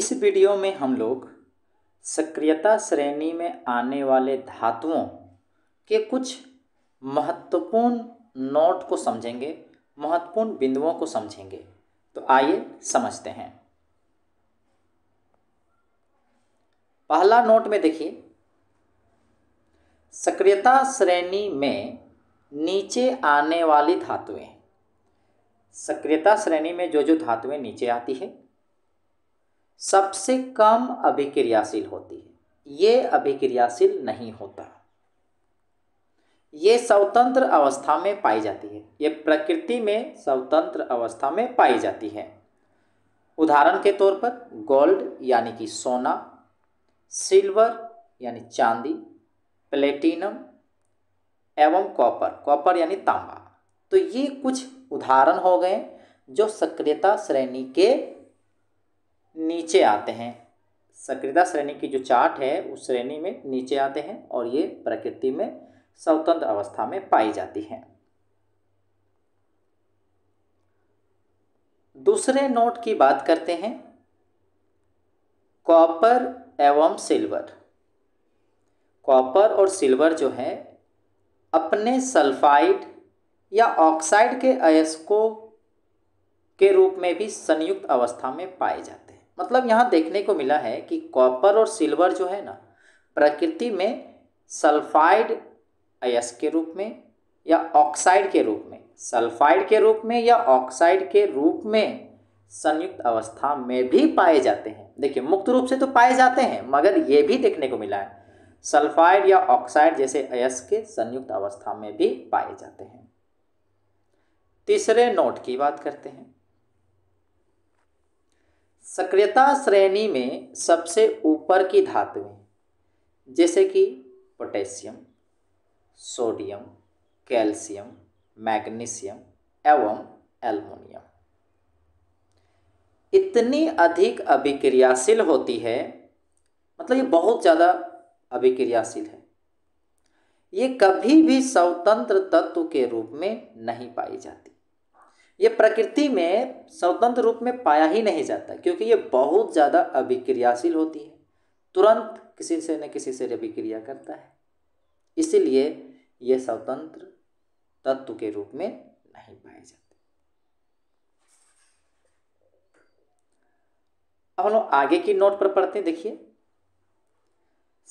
इस वीडियो में हम लोग सक्रियता श्रेणी में आने वाले धातुओं के कुछ महत्वपूर्ण नोट को समझेंगे महत्वपूर्ण बिंदुओं को समझेंगे तो आइए समझते हैं पहला नोट में देखिए सक्रियता श्रेणी में नीचे आने वाली धातुएं सक्रियता श्रेणी में जो जो धातुएं नीचे आती है सबसे कम अभिक्रियाशील होती है ये अभिक्रियाशील नहीं होता ये स्वतंत्र अवस्था में पाई जाती है ये प्रकृति में स्वतंत्र अवस्था में पाई जाती है उदाहरण के तौर पर गोल्ड यानी कि सोना सिल्वर यानी चांदी प्लेटिनम एवं कॉपर कॉपर यानी तांबा तो ये कुछ उदाहरण हो गए जो सक्रियता श्रेणी के नीचे आते हैं सक्रियता श्रेणी की जो चार्ट है उस श्रेणी में नीचे आते हैं और ये प्रकृति में स्वतंत्र अवस्था में पाई जाती हैं दूसरे नोट की बात करते हैं कॉपर एवं सिल्वर कॉपर और सिल्वर जो है अपने सल्फाइड या ऑक्साइड के अयस्कों के रूप में भी संयुक्त अवस्था में पाए जाते हैं मतलब यहाँ देखने को मिला है कि कॉपर और सिल्वर जो है ना प्रकृति में सल्फाइड अयस के रूप में या ऑक्साइड के रूप में सल्फाइड के रूप में या ऑक्साइड के रूप में संयुक्त अवस्था में भी पाए जाते हैं देखिए मुक्त रूप से तो पाए जाते हैं मगर ये भी देखने को मिला है सल्फाइड या ऑक्साइड जैसे अयस के संयुक्त अवस्था में भी पाए जाते हैं तीसरे नोट की बात करते हैं सक्रियता श्रेणी में सबसे ऊपर की धातुएं जैसे कि पोटेशियम सोडियम कैल्शियम मैग्नीशियम एवं एल्युमिनियम इतनी अधिक अभिक्रियाशील होती है मतलब ये बहुत ज़्यादा अभिक्रियाशील है ये कभी भी स्वतंत्र तत्व के रूप में नहीं पाई जाती ये प्रकृति में स्वतंत्र रूप में पाया ही नहीं जाता क्योंकि ये बहुत ज़्यादा अभिक्रियाशील होती है तुरंत किसी से न किसी से अभिक्रिया करता है इसीलिए ये स्वतंत्र तत्व के रूप में नहीं पाए जाते अब हम लोग आगे की नोट पर पढ़ते हैं देखिए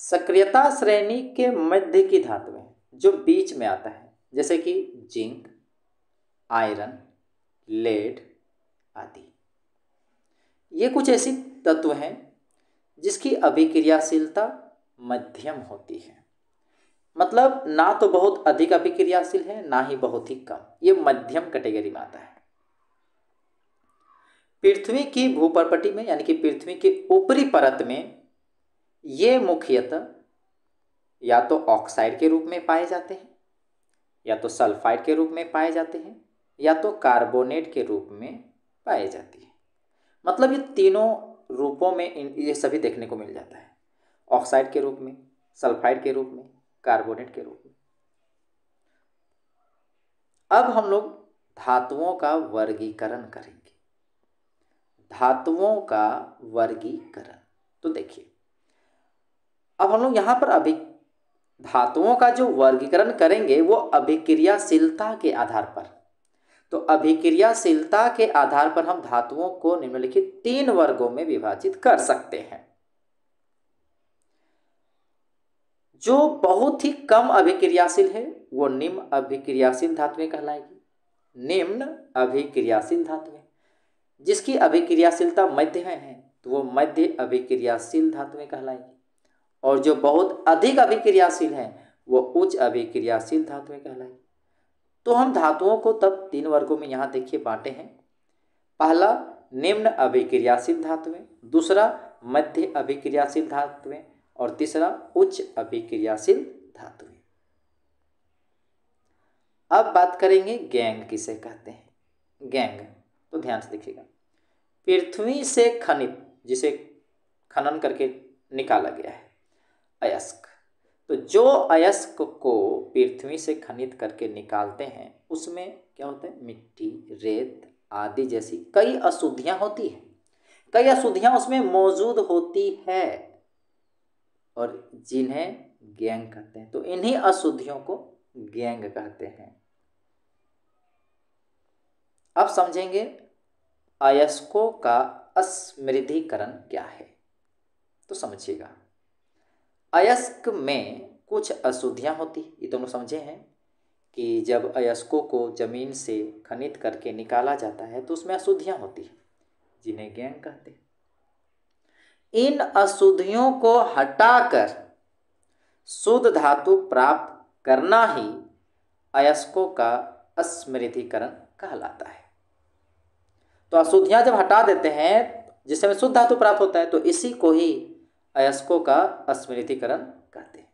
सक्रियता श्रेणी के मध्य की धातुएं जो बीच में आता है जैसे कि जिंक आयरन लेड आदि ये कुछ ऐसी तत्व हैं जिसकी अभिक्रियाशीलता मध्यम होती है मतलब ना तो बहुत अधिक अभिक्रियाशील है ना ही बहुत ही कम ये मध्यम कैटेगरी में आता है पृथ्वी की भूपरपटी में यानी कि पृथ्वी के ऊपरी परत में ये मुख्यतः या तो ऑक्साइड के रूप में पाए जाते हैं या तो सल्फाइड के रूप में पाए जाते हैं या तो कार्बोनेट के रूप में पाई जाती है मतलब ये तीनों रूपों में इन ये सभी देखने को मिल जाता है ऑक्साइड के रूप में सल्फाइड के रूप में कार्बोनेट के रूप में अब हम लोग धातुओं का वर्गीकरण करेंगे धातुओं का वर्गीकरण तो देखिए अब हम लोग यहाँ पर अभी धातुओं का जो वर्गीकरण करेंगे वो अभिक्रियाशीलता के आधार पर तो अभिक्रियाशीलता के आधार पर हम धातुओं को निम्नलिखित तीन वर्गों में विभाजित कर सकते हैं जो बहुत ही कम अभिक्रियाशील है वो निम्न अभिक्रियाशील धातुएं कहलाएगी निम्न अभिक्रियाशील धातुएं जिसकी अभिक्रियाशीलता मध्य में है तो वो मध्य अभिक्रियाशील धातुएं कहलाएगी और जो बहुत अधिक अभिक्रियाशील है वो उच्च अभिक्रियाशील धातुएं कहलाएगी तो हम धातुओं को तब तीन वर्गों में यहाँ देखिए बांटे हैं पहला निम्न अभिक्रियाशील धातुएं दूसरा मध्य अभिक्रियाशील धातुएं और तीसरा उच्च अभिक्रियाशील धातुएं अब बात करेंगे गैंग किसे कहते हैं गैंग तो ध्यान से देखिएगा पृथ्वी से खनित जिसे खनन करके निकाला गया है अयस्क तो जो अयस्क को पृथ्वी से खनित करके निकालते हैं उसमें क्या होता है मिट्टी रेत आदि जैसी कई अशुद्धियाँ होती है कई अशुद्धियाँ उसमें मौजूद होती है और जिन्हें गैंग कहते हैं तो इन्हीं अशुद्धियों को गैंग कहते हैं अब समझेंगे अयस्कों का अस्मृधिकरण क्या है तो समझिएगा अयस्क में कुछ अशुद्धियाँ होती ये तो हम समझे हैं कि जब अयस्कों को ज़मीन से खनित करके निकाला जाता है तो उसमें अशुद्धियाँ होती हैं जिन्हें गैंग कहते हैं इन अशुद्धियों को हटाकर शुद्ध धातु प्राप्त करना ही अयस्कों का स्मृतिकरण कहलाता है तो अशुद्धियां जब हटा देते हैं जिससे हमें शुद्ध धातु प्राप्त होता है तो इसी को ही अयस्कों का स्मृतिकरण कहते हैं